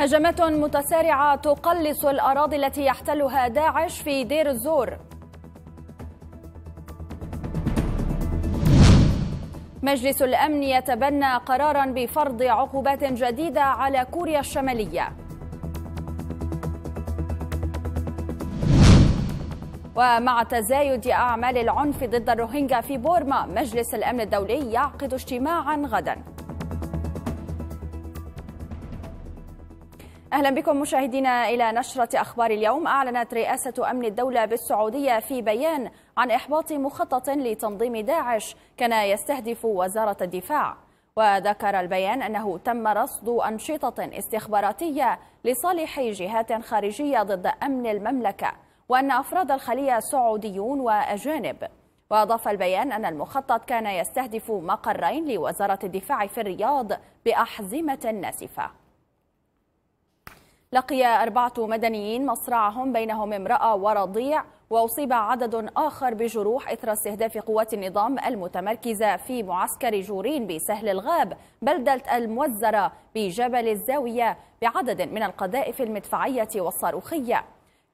هجمات متسارعة تقلص الأراضي التي يحتلها داعش في دير الزور مجلس الأمن يتبنى قرارا بفرض عقوبات جديدة على كوريا الشمالية ومع تزايد أعمال العنف ضد الروهينجا في بورما مجلس الأمن الدولي يعقد اجتماعا غداً أهلا بكم مشاهدينا إلى نشرة أخبار اليوم أعلنت رئاسة أمن الدولة بالسعودية في بيان عن إحباط مخطط لتنظيم داعش كان يستهدف وزارة الدفاع وذكر البيان أنه تم رصد أنشطة استخباراتية لصالح جهات خارجية ضد أمن المملكة وأن أفراد الخلية سعوديون وأجانب وأضاف البيان أن المخطط كان يستهدف مقرين لوزارة الدفاع في الرياض بأحزمة ناسفة لقي أربعة مدنيين مصرعهم بينهم امرأة ورضيع وأصيب عدد آخر بجروح إثر استهداف قوات النظام المتمركزة في معسكر جورين بسهل الغاب بلدة الموزرة بجبل الزاوية بعدد من القذائف المدفعية والصاروخية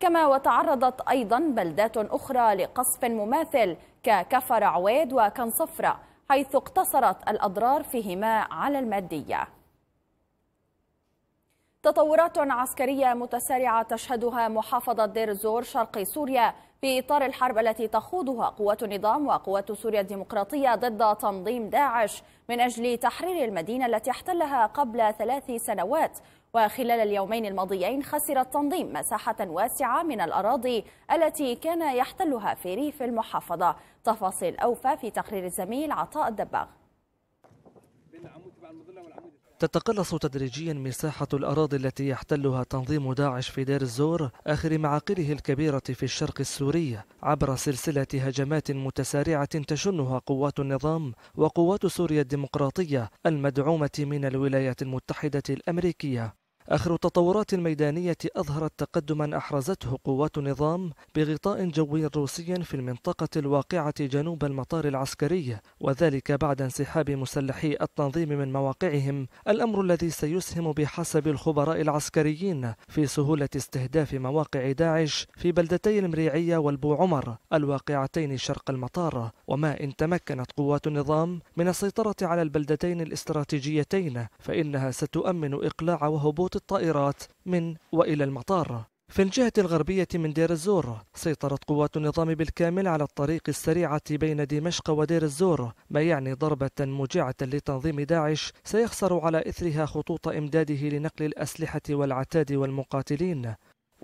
كما وتعرضت أيضا بلدات أخرى لقصف مماثل ككفر عويد وكنصفرة حيث اقتصرت الأضرار فيهما على المادية تطورات عسكرية متسارعة تشهدها محافظة دير الزور شرق سوريا في إطار الحرب التي تخوضها قوات النظام وقوات سوريا الديمقراطية ضد تنظيم داعش من أجل تحرير المدينة التي احتلها قبل ثلاث سنوات وخلال اليومين الماضيين خسر التنظيم مساحة واسعة من الأراضي التي كان يحتلها في ريف المحافظة تفاصيل أوفى في تقرير الزميل عطاء الدباغ تتقلص تدريجيا مساحة الأراضي التي يحتلها تنظيم داعش في دير الزور آخر معاقله الكبيرة في الشرق السوري عبر سلسلة هجمات متسارعة تشنها قوات النظام وقوات سوريا الديمقراطية المدعومة من الولايات المتحدة الأمريكية آخر التطورات الميدانية أظهرت تقدما أحرزته قوات نظام بغطاء جوي روسي في المنطقة الواقعة جنوب المطار العسكري وذلك بعد انسحاب مسلحي التنظيم من مواقعهم الأمر الذي سيسهم بحسب الخبراء العسكريين في سهولة استهداف مواقع داعش في بلدتي المريعية والبو عمر الواقعتين شرق المطار وما إن تمكنت قوات النظام من السيطرة على البلدتين الاستراتيجيتين فإنها ستؤمن إقلاع وهبوط صوت الطائرات من وإلى المطار في الجهة الغربية من دير الزور سيطرت قوات النظام بالكامل على الطريق السريعة بين دمشق ودير الزور ما يعني ضربة موجعة لتنظيم داعش سيخسر على إثرها خطوط إمداده لنقل الأسلحة والعتاد والمقاتلين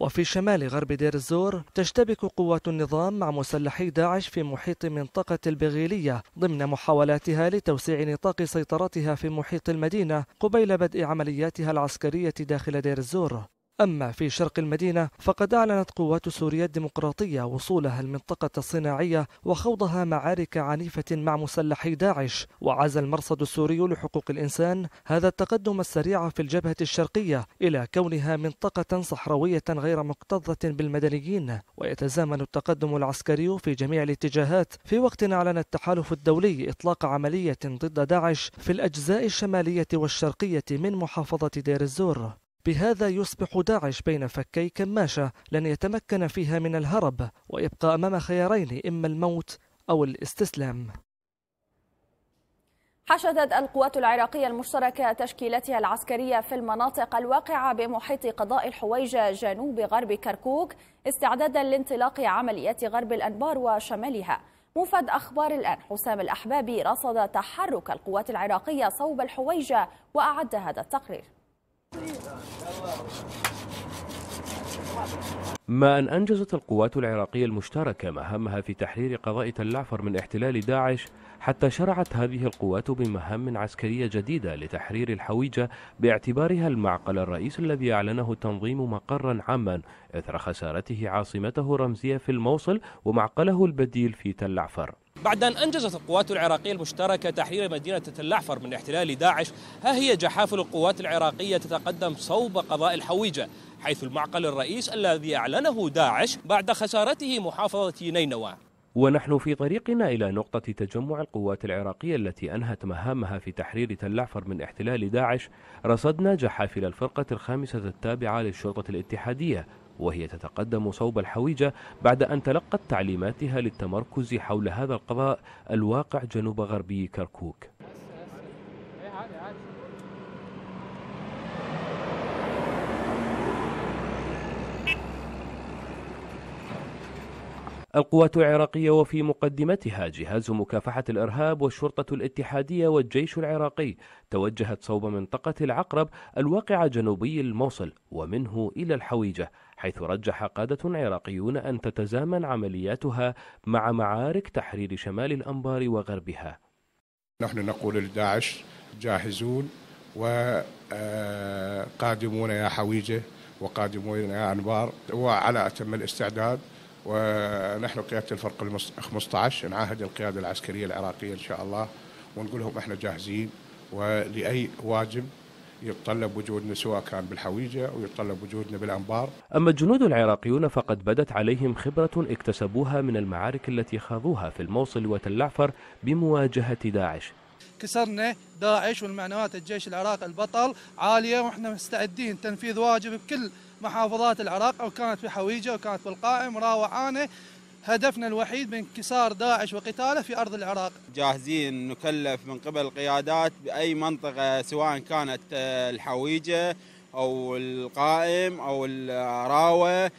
وفي شمال غرب دير الزور تشتبك قوات النظام مع مسلحي داعش في محيط منطقة البغيلية ضمن محاولاتها لتوسيع نطاق سيطرتها في محيط المدينة قبيل بدء عملياتها العسكرية داخل دير الزور أما في شرق المدينة فقد أعلنت قوات سوريا الديمقراطية وصولها المنطقة الصناعية وخوضها معارك عنيفة مع مسلحي داعش وعزى المرصد السوري لحقوق الإنسان هذا التقدم السريع في الجبهة الشرقية إلى كونها منطقة صحراوية غير مكتظة بالمدنيين ويتزامن التقدم العسكري في جميع الاتجاهات في وقت أعلن التحالف الدولي إطلاق عملية ضد داعش في الأجزاء الشمالية والشرقية من محافظة دير الزور بهذا يصبح داعش بين فكي كماشة لن يتمكن فيها من الهرب ويبقى أمام خيارين إما الموت أو الاستسلام حشدت القوات العراقية المشتركة تشكيلتها العسكرية في المناطق الواقعة بمحيط قضاء الحويجة جنوب غرب كركوك استعدادا لانطلاق عمليات غرب الأنبار وشمالها مفد أخبار الآن حسام الأحبابي رصد تحرك القوات العراقية صوب الحويجة وأعد هذا التقرير ما أن أنجزت القوات العراقية المشتركة مهامها في تحرير قضاء تلعفر من احتلال داعش حتى شرعت هذه القوات بمهام عسكرية جديدة لتحرير الحويجة باعتبارها المعقل الرئيس الذي أعلنه التنظيم مقرا عاما إثر خسارته عاصمته رمزية في الموصل ومعقله البديل في تلعفر بعد أن أنجزت القوات العراقية المشتركة تحرير مدينة الأعفر من احتلال داعش ها هي جحافل القوات العراقية تتقدم صوب قضاء الحويجة حيث المعقل الرئيس الذي أعلنه داعش بعد خسارته محافظة نينوى ونحن في طريقنا إلى نقطة تجمع القوات العراقية التي أنهت مهامها في تحرير تلعفر من احتلال داعش رصدنا جحافل الفرقة الخامسة التابعة للشرطة الاتحادية وهي تتقدم صوب الحويجة بعد أن تلقت تعليماتها للتمركز حول هذا القضاء الواقع جنوب غربي كركوك القوات العراقية وفي مقدمتها جهاز مكافحة الإرهاب والشرطة الاتحادية والجيش العراقي توجهت صوب منطقة العقرب الواقعة جنوبي الموصل ومنه إلى الحويجة حيث رجح قادة عراقيون أن تتزامن عملياتها مع معارك تحرير شمال الأنبار وغربها نحن نقول لداعش جاهزون وقادمون آه، يا حويجة وقادمون يا أنبار وعلى أتم الاستعداد ونحن قيادة الفرق ال 15 نعاهد القيادة العسكرية العراقية إن شاء الله ونقول لهم احنا جاهزين ولأي واجب يتطلب وجودنا سواء كان بالحويجة أو يتطلب وجودنا بالأنبار أما الجنود العراقيون فقد بدت عليهم خبرة اكتسبوها من المعارك التي خاضوها في الموصل وتلعفر بمواجهة داعش كسرنا داعش والمعنوات الجيش العراقي البطل عالية وإحنا مستعدين تنفيذ واجب بكل محافظات العراق أو كانت في حويجة أو كانت في القائم راوعانة هدفنا الوحيد بانكسار داعش وقتاله في ارض العراق. جاهزين نكلف من قبل القيادات باي منطقه سواء كانت آه، الحويجه او القائم او الراوه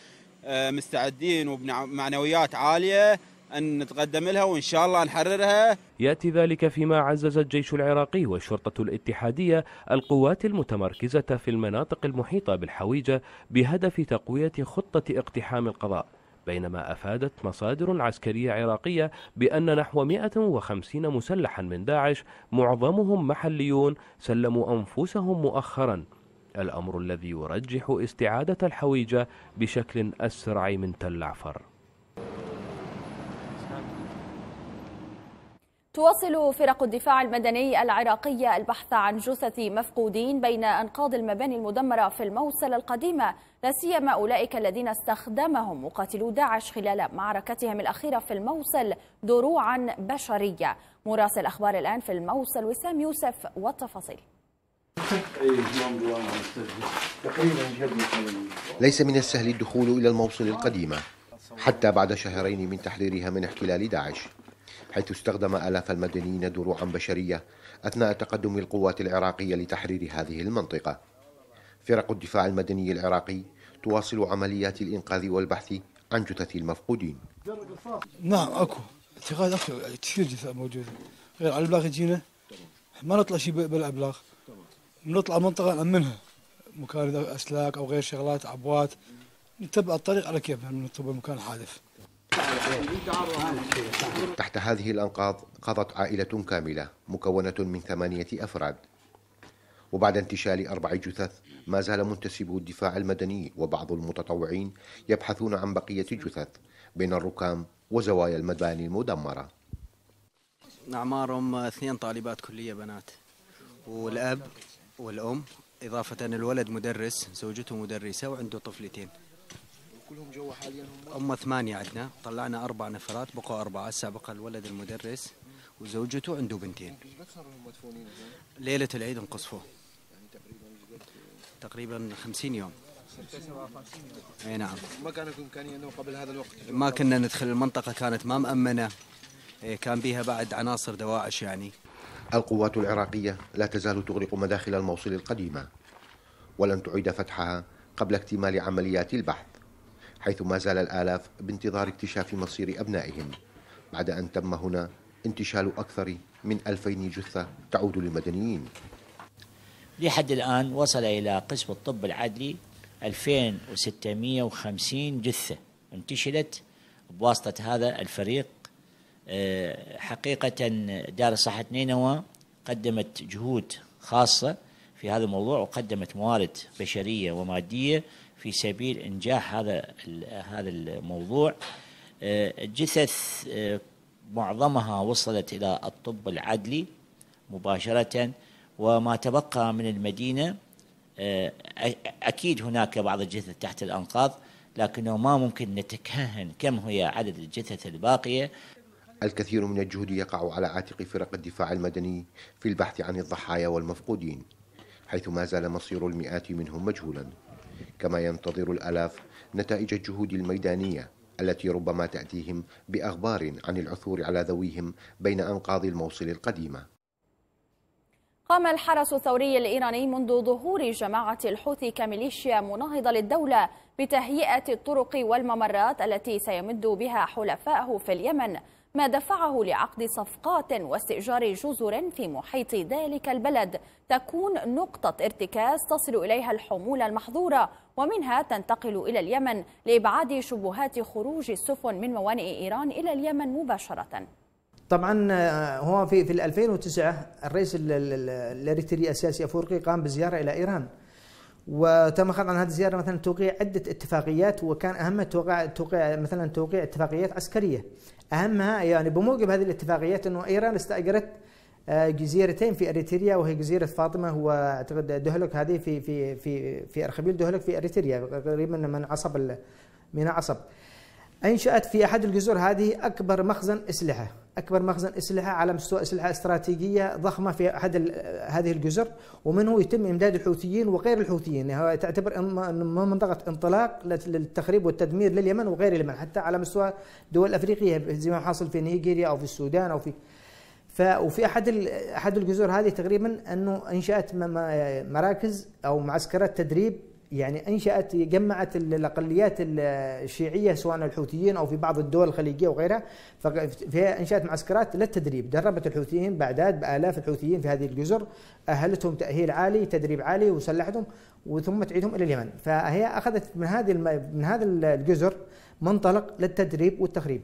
آه، مستعدين وبمعنويات عاليه أن نتقدم لها وإن شاء الله نحررها يأتي ذلك فيما عزز الجيش العراقي والشرطة الاتحادية القوات المتمركزة في المناطق المحيطة بالحويجة بهدف تقوية خطة اقتحام القضاء بينما أفادت مصادر عسكرية عراقية بأن نحو 150 مسلحا من داعش معظمهم محليون سلموا أنفسهم مؤخرا الأمر الذي يرجح استعادة الحويجة بشكل أسرع من تل عفر تواصل فرق الدفاع المدني العراقية البحث عن جثث مفقودين بين أنقاض المباني المدمرة في الموصل القديمة لا سيما أولئك الذين استخدمهم مقاتلو داعش خلال معركتهم الأخيرة في الموصل دروعا بشرية مراسل أخبار الآن في الموصل وسام يوسف والتفاصيل ليس من السهل الدخول إلى الموصل القديمة حتى بعد شهرين من تحريرها من احتلال داعش حيث استخدم آلاف المدنيين دروعا بشرية أثناء تقدم القوات العراقية لتحرير هذه المنطقة فرق الدفاع المدني العراقي تواصل عمليات الإنقاذ والبحث عن جثث المفقودين نعم أكو اتخاذ أكثر يعني كثير جثث موجودة غير على البلاغ جينا ما نطلع شيء بالأبلاغ نطلع منطقة نأمنها مكان أسلاك أو غير شغلات عبوات نتبع الطريق على كيف نطلب مكان الحادث تحت هذه الأنقاض قضت عائلة كاملة مكونة من ثمانية أفراد وبعد انتشال أربع جثث ما زال منتسبو الدفاع المدني وبعض المتطوعين يبحثون عن بقية الجثث بين الركام وزوايا المباني المدمرة أعمارهم اثنين طالبات كلية بنات والأب والأم إضافة الولد مدرس زوجته مدرسة وعنده طفلتين كلهم جوا حاليا هم ثمانية عندنا طلعنا أربع نفرات بقوا أربعة سابقا الولد المدرس وزوجته عنده بنتين ليلة العيد انقصفوه يعني تقريبا 50 يوم اي نعم ما كانت امكانيه انه قبل هذا الوقت ما كنا ندخل المنطقه كانت ما مامنه إيه، كان بها بعد عناصر دواعش يعني القوات العراقيه لا تزال تغلق مداخل الموصل القديمه ولن تعيد فتحها قبل اكتمال عمليات البحث حيث ما زال الآلاف بانتظار اكتشاف مصير أبنائهم بعد أن تم هنا انتشال أكثر من 2000 جثة تعود للمدنيين لحد الآن وصل إلى قسم الطب العدلي 2650 جثة انتشلت بواسطة هذا الفريق آه، حقيقة دار صحة نينوى قدمت جهود خاصة في هذا الموضوع وقدمت موارد بشرية ومادية في سبيل إنجاح هذا هذا الموضوع آه، جثث آه، معظمها وصلت إلى الطب العدلي مباشرة وما تبقى من المدينة آه، أكيد هناك بعض الجثث تحت الأنقاض لكنه ما ممكن نتكهن كم هي عدد الجثث الباقية الكثير من الجهد يقع على عاتق فرق الدفاع المدني في البحث عن الضحايا والمفقودين حيث ما زال مصير المئات منهم مجهولا كما ينتظر الآلاف نتائج الجهود الميدانية التي ربما تأتيهم بأخبار عن العثور على ذويهم بين أنقاض الموصل القديمة قام الحرس الثوري الإيراني منذ ظهور جماعة الحوثي كميليشيا مناهضة للدولة بتهيئة الطرق والممرات التي سيمد بها حلفائه في اليمن ما دفعه لعقد صفقات واستئجار جزر في محيط ذلك البلد تكون نقطة ارتكاز تصل إليها الحمولة المحظورة ومنها تنتقل إلى اليمن لإبعاد شبهات خروج السفن من موانئ إيران إلى اليمن مباشرةً طبعا آه، هو في في 2009 الرئيس الاريتري السياسي افورقي قام بزياره الى ايران وتم اخذ عن هذه الزياره مثلا توقيع عده اتفاقيات وكان اهمها توقيع توقيع مثلا توقيع اتفاقيات عسكريه اهمها يعني بموجب هذه الاتفاقيات انه ايران استاجرت آه، جزيرتين في اريتريا وهي جزيره فاطمه واعتقد دهلك هذه في في في في ارخبيل دهلك في اريتريا قريبا من عصب ميناء عصب انشات في احد الجزر هذه اكبر مخزن اسلحه اكبر مخزن اسلحه على مستوى اسلحه استراتيجيه ضخمه في احد هذه الجزر ومنه يتم امداد الحوثيين وغير الحوثيين يعني تعتبر منطقه انطلاق للتخريب والتدمير لليمن وغير اليمن حتى على مستوى دول افريقيه زي ما حاصل في نيجيريا او في السودان او في ف وفي احد احد الجزر هذه تقريبا انه انشات مراكز او معسكرات تدريب يعني انشات جمعت الاقليات الشيعيه سواء الحوثيين او في بعض الدول الخليجيه وغيرها فهي انشات معسكرات للتدريب دربت الحوثيين باعداد بالاف الحوثيين في هذه الجزر اهلتهم تاهيل عالي تدريب عالي وسلحتهم وثم تعيدهم الى اليمن فهي اخذت من هذه من هذا الجزر منطلق للتدريب والتخريب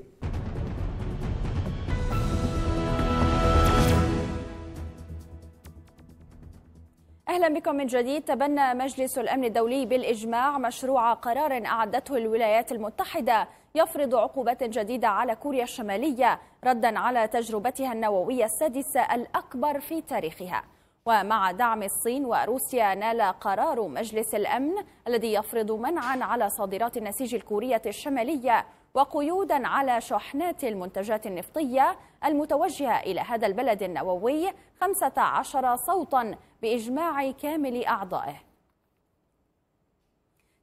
أهلا بكم من جديد تبنى مجلس الأمن الدولي بالإجماع مشروع قرار أعدته الولايات المتحدة يفرض عقوبات جديدة على كوريا الشمالية ردا على تجربتها النووية السادسة الأكبر في تاريخها ومع دعم الصين وروسيا نال قرار مجلس الأمن الذي يفرض منعا على صادرات النسيج الكورية الشمالية وقيودا على شحنات المنتجات النفطية المتوجهة إلى هذا البلد النووي 15 صوتا بإجماع كامل أعضائه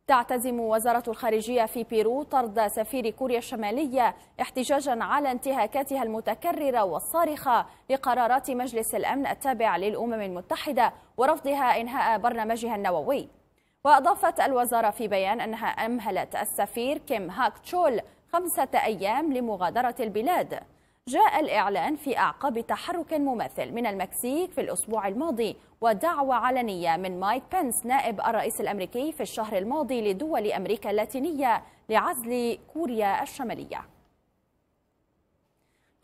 تعتزم وزارة الخارجية في بيرو طرد سفير كوريا الشمالية احتجاجا على انتهاكاتها المتكررة والصارخة لقرارات مجلس الأمن التابع للأمم المتحدة ورفضها إنهاء برنامجها النووي وأضافت الوزارة في بيان أنها أمهلت السفير كيم هاك تشول خمسة أيام لمغادرة البلاد جاء الإعلان في أعقاب تحرك مماثل من المكسيك في الأسبوع الماضي ودعوة علنية من مايك بنس نائب الرئيس الأمريكي في الشهر الماضي لدول أمريكا اللاتينية لعزل كوريا الشمالية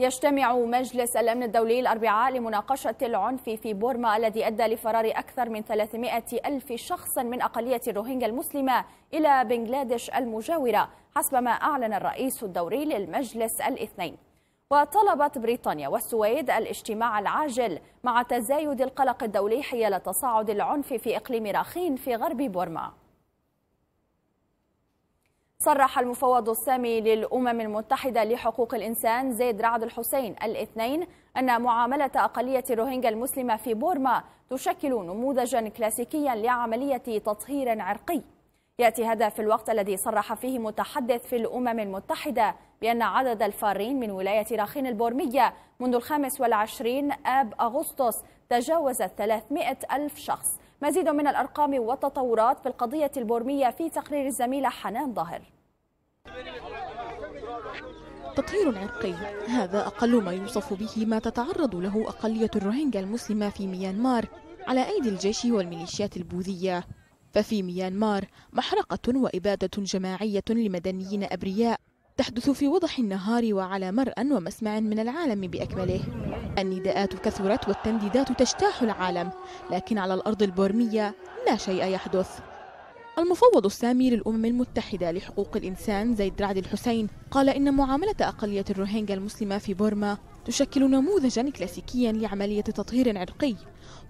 يجتمع مجلس الأمن الدولي الأربعاء لمناقشة العنف في بورما الذي أدى لفرار أكثر من 300 ألف شخص من أقلية الروهينجا المسلمة إلى بنغلاديش المجاورة حسب ما أعلن الرئيس الدوري للمجلس الاثنين وطلبت بريطانيا والسويد الاجتماع العاجل مع تزايد القلق الدولي حيال تصاعد العنف في إقليم راخين في غرب بورما صرح المفوض السامي للأمم المتحدة لحقوق الإنسان زيد رعد الحسين الاثنين أن معاملة أقلية الروهينجا المسلمة في بورما تشكل نموذجا كلاسيكيا لعملية تطهير عرقي يأتي هذا في الوقت الذي صرح فيه متحدث في الأمم المتحدة بأن عدد الفارين من ولاية راخين البورمية منذ الخامس والعشرين آب أغسطس تجاوز 300 ألف شخص مزيد من الأرقام والتطورات في القضية البورمية في تقرير الزميلة حنان ظاهر تطهير عرقي هذا أقل ما يوصف به ما تتعرض له أقلية الروهينجا المسلمة في ميانمار على أيدي الجيش والميليشيات البوذية ففي ميانمار محرقة وإبادة جماعية لمدنيين أبرياء تحدث في وضح النهار وعلى مرأى ومسمع من العالم بأكمله النداءات كثرت والتنديدات تجتاح العالم لكن على الأرض البورمية لا شيء يحدث المفوض السامي للأمم المتحدة لحقوق الإنسان زيد رعد الحسين قال إن معاملة أقلية الروهينجا المسلمة في بورما تشكل نموذجا كلاسيكيا لعملية تطهير عرقي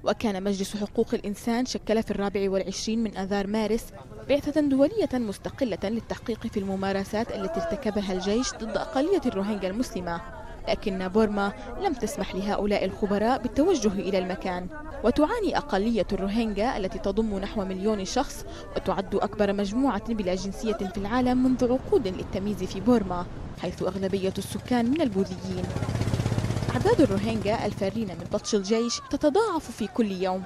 وكان مجلس حقوق الإنسان شكل في الرابع والعشرين من أذار مارس بعثة دولية مستقلة للتحقيق في الممارسات التي ارتكبها الجيش ضد أقلية الروهينجا المسلمة لكن بورما لم تسمح لهؤلاء الخبراء بالتوجه إلى المكان وتعاني أقلية الروهينجا التي تضم نحو مليون شخص وتعد أكبر مجموعة بلا جنسية في العالم منذ عقود للتمييز في بورما حيث أغلبية السكان من البوذيين أعداد الروهينجا الفارين من بطش الجيش تتضاعف في كل يوم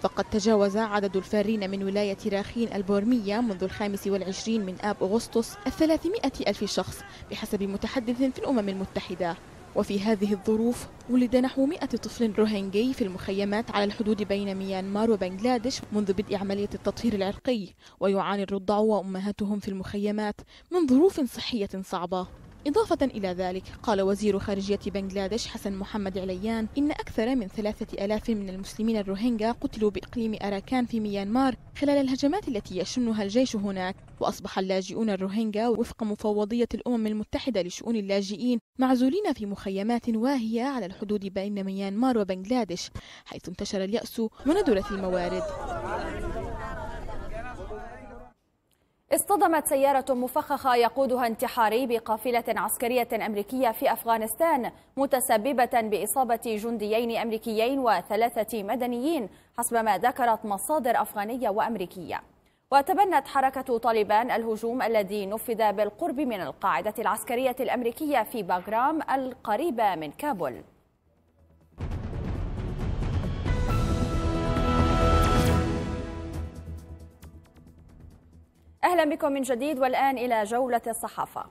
فقد تجاوز عدد الفارين من ولاية راخين البورمية منذ الخامس والعشرين من آب أغسطس الثلاثمائة ألف شخص بحسب متحدث في الأمم المتحدة وفي هذه الظروف ولد نحو 100 طفل روهينجي في المخيمات على الحدود بين ميانمار وبنغلاديش منذ بدء عملية التطهير العرقي ويعاني الرضع وأمهاتهم في المخيمات من ظروف صحية صعبة إضافة إلى ذلك قال وزير خارجية بنغلاديش حسن محمد عليان إن أكثر من ثلاثة ألاف من المسلمين الروهينجا قتلوا بإقليم أراكان في ميانمار خلال الهجمات التي يشنها الجيش هناك وأصبح اللاجئون الروهينجا وفق مفوضية الأمم المتحدة لشؤون اللاجئين معزولين في مخيمات واهية على الحدود بين ميانمار وبنغلاديش حيث انتشر اليأس وندرت الموارد اصطدمت سيارة مفخخة يقودها انتحاري بقافلة عسكرية أمريكية في أفغانستان متسببة بإصابة جنديين أمريكيين وثلاثة مدنيين حسب ما ذكرت مصادر أفغانية وأمريكية وتبنت حركة طالبان الهجوم الذي نفذ بالقرب من القاعدة العسكرية الأمريكية في باغرام القريبة من كابول أهلا بكم من جديد والآن إلى جولة الصحافة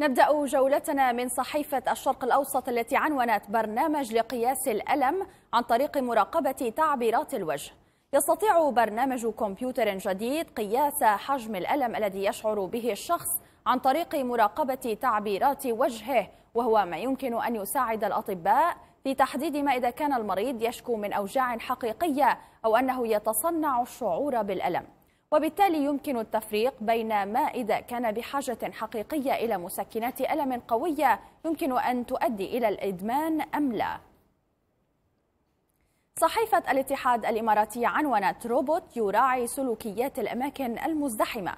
نبدأ جولتنا من صحيفة الشرق الأوسط التي عنونت برنامج لقياس الألم عن طريق مراقبة تعبيرات الوجه يستطيع برنامج كمبيوتر جديد قياس حجم الألم الذي يشعر به الشخص عن طريق مراقبة تعبيرات وجهه وهو ما يمكن أن يساعد الأطباء في تحديد ما إذا كان المريض يشكو من أوجاع حقيقية أو أنه يتصنع الشعور بالألم وبالتالي يمكن التفريق بين ما إذا كان بحاجة حقيقية إلى مسكنات ألم قوية يمكن أن تؤدي إلى الإدمان أم لا صحيفة الاتحاد الإماراتي عنونت روبوت يراعي سلوكيات الأماكن المزدحمة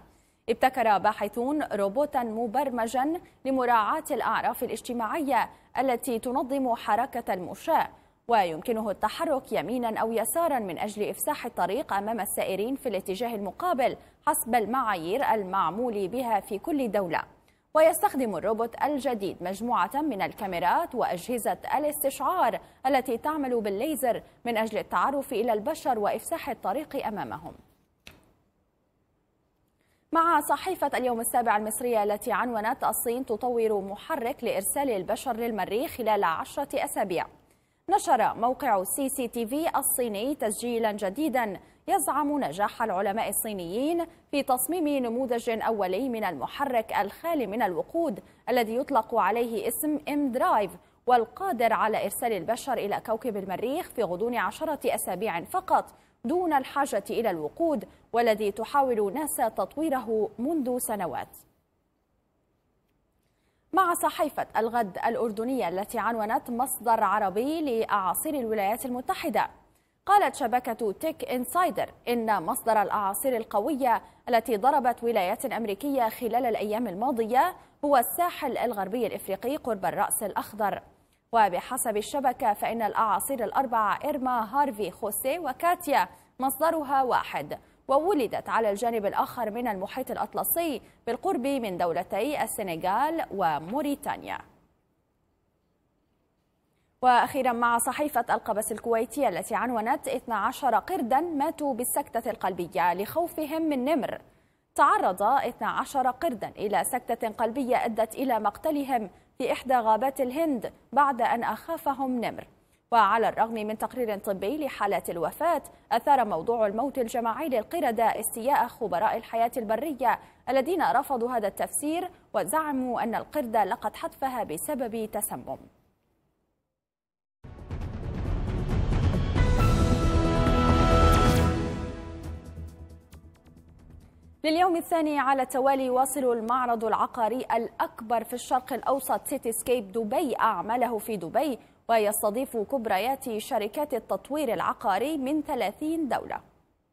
ابتكر باحثون روبوتا مبرمجا لمراعاة الأعراف الاجتماعية التي تنظم حركة المشاة ويمكنه التحرك يمينا أو يسارا من أجل إفساح الطريق أمام السائرين في الاتجاه المقابل حسب المعايير المعمول بها في كل دولة ويستخدم الروبوت الجديد مجموعة من الكاميرات وأجهزة الاستشعار التي تعمل بالليزر من أجل التعرف إلى البشر وإفساح الطريق أمامهم مع صحيفة اليوم السابع المصرية التي عنونت الصين تطور محرك لإرسال البشر للمريخ خلال عشرة أسابيع نشر موقع سي سي تي في الصيني تسجيلا جديدا يزعم نجاح العلماء الصينيين في تصميم نموذج أولي من المحرك الخالي من الوقود الذي يطلق عليه اسم ام درايف والقادر على إرسال البشر إلى كوكب المريخ في غضون عشرة أسابيع فقط دون الحاجة إلى الوقود والذي تحاول ناسا تطويره منذ سنوات مع صحيفة الغد الأردنية التي عنونت مصدر عربي لأعاصير الولايات المتحدة قالت شبكة تيك إنسايدر إن مصدر الأعاصير القوية التي ضربت ولايات أمريكية خلال الأيام الماضية هو الساحل الغربي الإفريقي قرب الرأس الأخضر وبحسب الشبكة فإن الأعاصير الأربعة إرما هارفي خوسيه وكاتيا مصدرها واحد وولدت على الجانب الآخر من المحيط الأطلسي بالقرب من دولتي السنغال وموريتانيا وأخيرا مع صحيفة القبس الكويتية التي عنونت 12 قردا ماتوا بالسكتة القلبية لخوفهم من نمر تعرض 12 قردا إلى سكتة قلبية أدت إلى مقتلهم في إحدى غابات الهند بعد أن أخافهم نمر وعلى الرغم من تقرير طبي لحالة الوفاة أثار موضوع الموت الجماعي للقردة استياء خبراء الحياة البرية الذين رفضوا هذا التفسير وزعموا أن القردة لقت حتفها بسبب تسمم لليوم الثاني على التوالي يواصل المعرض العقاري الأكبر في الشرق الأوسط سيتي سكيب دبي أعماله في دبي ويستضيف كبريات شركات التطوير العقاري من 30 دولة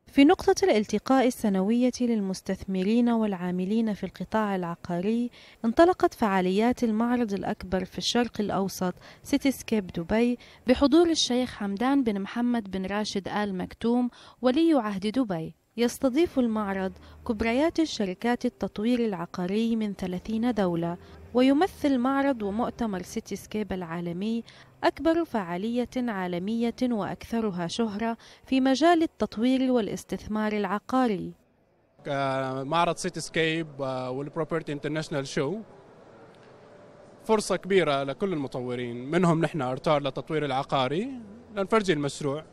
في نقطة الالتقاء السنوية للمستثمرين والعاملين في القطاع العقاري انطلقت فعاليات المعرض الأكبر في الشرق الأوسط سيتي سكيب دبي بحضور الشيخ حمدان بن محمد بن راشد آل مكتوم ولي عهد دبي يستضيف المعرض كبريات الشركات التطوير العقاري من 30 دولة ويمثل معرض ومؤتمر سيتي سكيب العالمي أكبر فعالية عالمية وأكثرها شهرة في مجال التطوير والاستثمار العقاري معرض سيتي سكيب آه، والبروبرتي انترناشنال شو فرصة كبيرة لكل المطورين منهم نحن أرتار للتطوير العقاري لنفرجي المشروع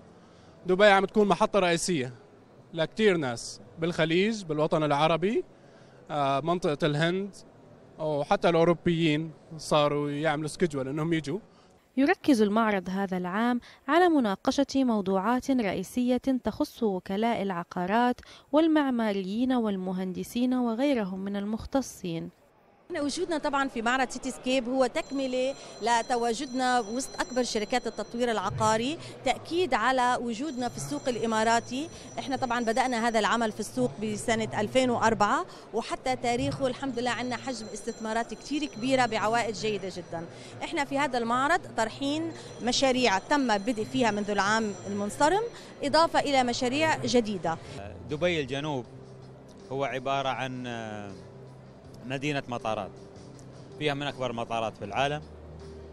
دبي عم تكون محطة رئيسية لكتير ناس بالخليج بالوطن العربي آه، منطقة الهند وحتى الأوروبيين صاروا يعملوا سكجول أنهم يجوا يركز المعرض هذا العام على مناقشة موضوعات رئيسية تخص وكلاء العقارات والمعماريين والمهندسين وغيرهم من المختصين احنا وجودنا طبعا في معرض سيتي سكيب هو تكمله لتواجدنا وسط اكبر شركات التطوير العقاري تاكيد على وجودنا في السوق الاماراتي احنا طبعا بدانا هذا العمل في السوق بسنه 2004 وحتى تاريخه الحمد لله عندنا حجم استثمارات كثير كبيره بعوائد جيده جدا احنا في هذا المعرض طرحين مشاريع تم البدء فيها منذ العام المنصرم اضافه الى مشاريع جديده دبي الجنوب هو عباره عن مدينة مطارات فيها من أكبر المطارات في العالم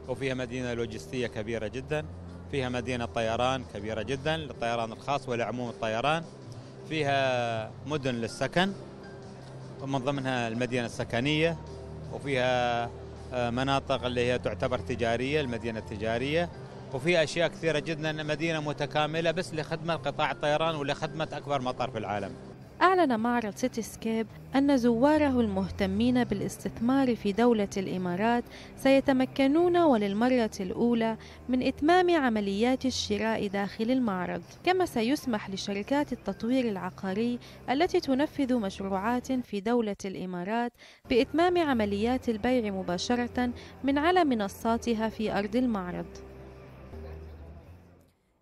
وفيها مدينة لوجستية كبيرة جدا فيها مدينة طيران كبيرة جدا للطيران الخاص ولعموم الطيران فيها مدن للسكن ومن ضمنها المدينة السكنية وفيها آه، مناطق اللي هي تعتبر تجارية المدينة التجارية وفي أشياء كثيرة جدا مدينة متكاملة بس لخدمة قطاع الطيران ولخدمة أكبر مطار في العالم أعلن معرض سيتي سكيب أن زواره المهتمين بالاستثمار في دولة الإمارات سيتمكنون وللمرة الأولى من إتمام عمليات الشراء داخل المعرض، كما سيسمح لشركات التطوير العقاري التي تنفذ مشروعات في دولة الإمارات بإتمام عمليات البيع مباشرة من على منصاتها في أرض المعرض.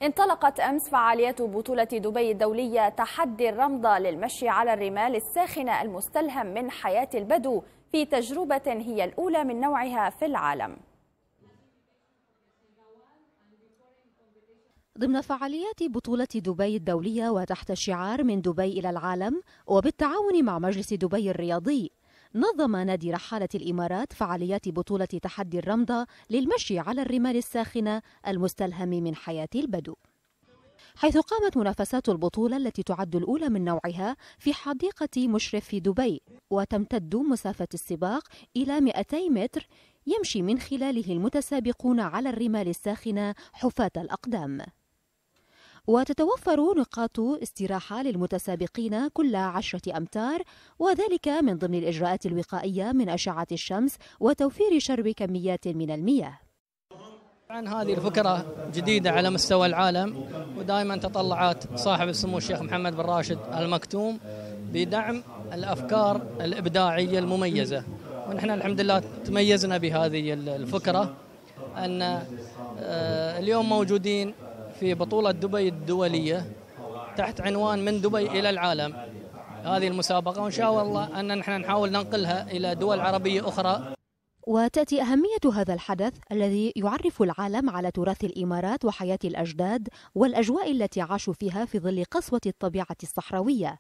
انطلقت أمس فعاليات بطولة دبي الدولية تحدي الرمضة للمشي على الرمال الساخنة المستلهم من حياة البدو في تجربة هي الأولى من نوعها في العالم ضمن فعاليات بطولة دبي الدولية وتحت شعار من دبي إلى العالم وبالتعاون مع مجلس دبي الرياضي نظم نادي رحالة الإمارات فعاليات بطولة تحدي الرمضة للمشي على الرمال الساخنة المستلهم من حياة البدو حيث قامت منافسات البطولة التي تعد الأولى من نوعها في حديقة مشرف في دبي وتمتد مسافة السباق إلى 200 متر يمشي من خلاله المتسابقون على الرمال الساخنة حفاة الأقدام وتتوفر نقاط استراحة للمتسابقين كل عشرة أمتار وذلك من ضمن الإجراءات الوقائية من أشعة الشمس وتوفير شرب كميات من المياه طبعا هذه الفكرة جديدة على مستوى العالم ودائما تطلعات صاحب السمو الشيخ محمد بن راشد المكتوم بدعم الأفكار الإبداعية المميزة ونحن الحمد لله تميزنا بهذه الفكرة أن آه، اليوم موجودين في بطولة دبي الدولية تحت عنوان من دبي إلى العالم هذه المسابقة وإن شاء الله أن نحن نحاول ننقلها إلى دول عربية أخرى وتأتي أهمية هذا الحدث الذي يعرف العالم على تراث الإمارات وحياة الأجداد والأجواء التي عاشوا فيها في ظل قسوة الطبيعة الصحراوية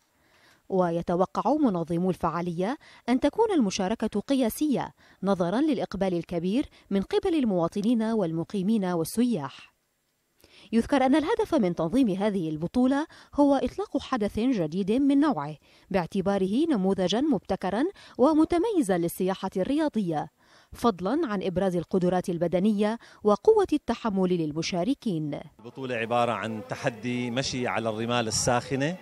ويتوقع منظمو الفعالية أن تكون المشاركة قياسية نظرا للإقبال الكبير من قبل المواطنين والمقيمين والسياح يذكر أن الهدف من تنظيم هذه البطولة هو إطلاق حدث جديد من نوعه باعتباره نموذجا مبتكرا ومتميزا للسياحة الرياضية فضلا عن إبراز القدرات البدنية وقوة التحمل للمشاركين البطولة عبارة عن تحدي مشي على الرمال الساخنة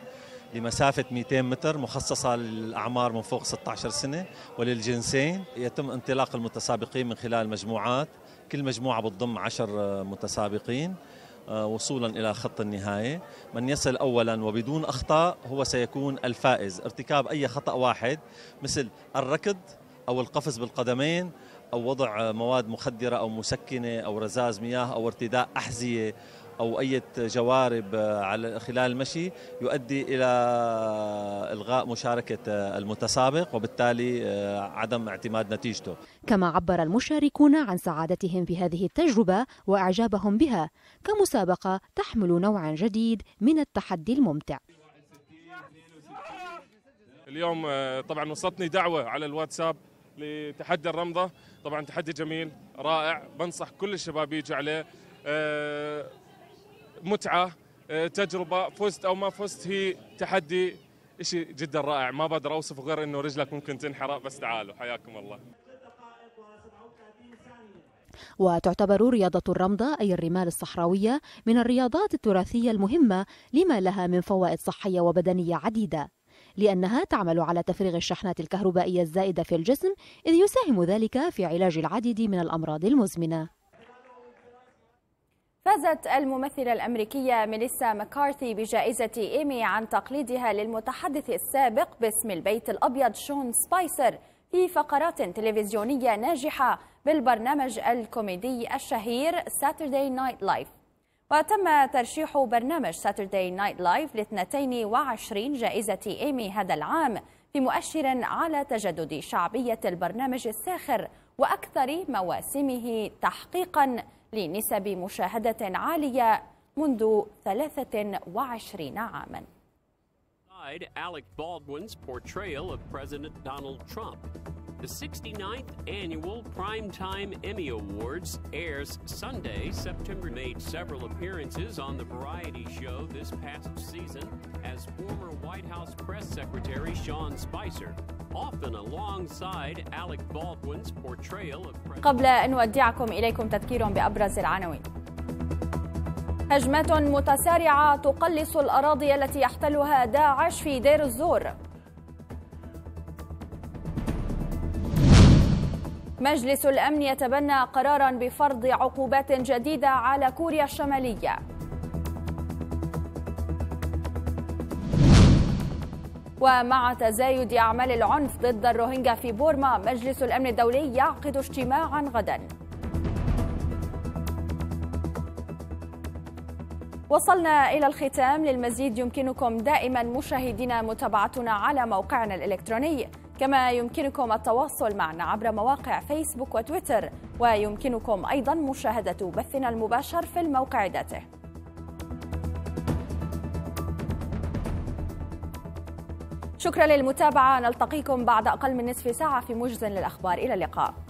لمسافة 200 متر مخصصة للأعمار من فوق 16 سنة وللجنسين يتم انطلاق المتسابقين من خلال مجموعات كل مجموعة بتضم 10 متسابقين آه، وصولا الى خط النهايه من يصل اولا وبدون اخطاء هو سيكون الفائز ارتكاب اي خطا واحد مثل الركض او القفز بالقدمين او وضع مواد مخدره او مسكنه او رذاذ مياه او ارتداء احذيه أو أي جوارب آه، على خلال المشي يؤدي إلى آه، إلغاء مشاركة آه، المتسابق وبالتالي عدم اعتماد نتيجته كما عبر المشاركون عن سعادتهم بهذه التجربة وإعجابهم بها كمسابقة تحمل نوعا جديد من التحدي الممتع اليوم طبعا وصلتني دعوة على الواتساب لتحدي الرمضة طبعا تحدي جميل رائع بنصح كل الشباب يجوا عليه متعه آه، تجربه فزت او ما فزت هي تحدي شيء جدا رائع ما بقدر اوصفه غير انه رجلك ممكن تنحرق بس تعالوا حياكم الله وتعتبر رياضة الرمضة أي الرمال الصحراوية من الرياضات التراثية المهمة لما لها من فوائد صحية وبدنية عديدة لأنها تعمل على تفريغ الشحنات الكهربائية الزائدة في الجسم إذ يساهم ذلك في علاج العديد من الأمراض المزمنة فازت الممثلة الأمريكية ميليسا مكارثي بجائزة إيمي عن تقليدها للمتحدث السابق باسم البيت الأبيض شون سبايسر في فقرات تلفزيونية ناجحة بالبرنامج الكوميدي الشهير ساتردي نايت لايف وتم ترشيح برنامج ساتردي نايت لايف ل 22 جائزة إيمي هذا العام في مؤشر على تجدد شعبية البرنامج الساخر وأكثر مواسمه تحقيقا لنسب مشاهدة عالية منذ 23 عاما Alec Baldwin's portrayal of President Donald Trump The 69th annual Primetime Emmy Awards airs Sunday, September. Made several appearances on the variety show this past season as former White House Press Secretary Sean Spicer, often alongside Alec Baldwin's portrayal of. قبل أن أودعكم إليكم تذكير بأبرز العناوين. هجمات متسارعة تقلص الأراضي التي يحتلها داعش في دير الزور. مجلس الأمن يتبنى قرارا بفرض عقوبات جديدة على كوريا الشمالية ومع تزايد أعمال العنف ضد الروهينجا في بورما مجلس الأمن الدولي يعقد اجتماعا غدا وصلنا إلى الختام للمزيد يمكنكم دائما مشاهدينا متابعتنا على موقعنا الإلكتروني كما يمكنكم التواصل معنا عبر مواقع فيسبوك وتويتر ويمكنكم أيضا مشاهدة بثنا المباشر في الموقع ذاته شكرا للمتابعة نلتقيكم بعد أقل من نصف ساعة في موجز للأخبار إلى اللقاء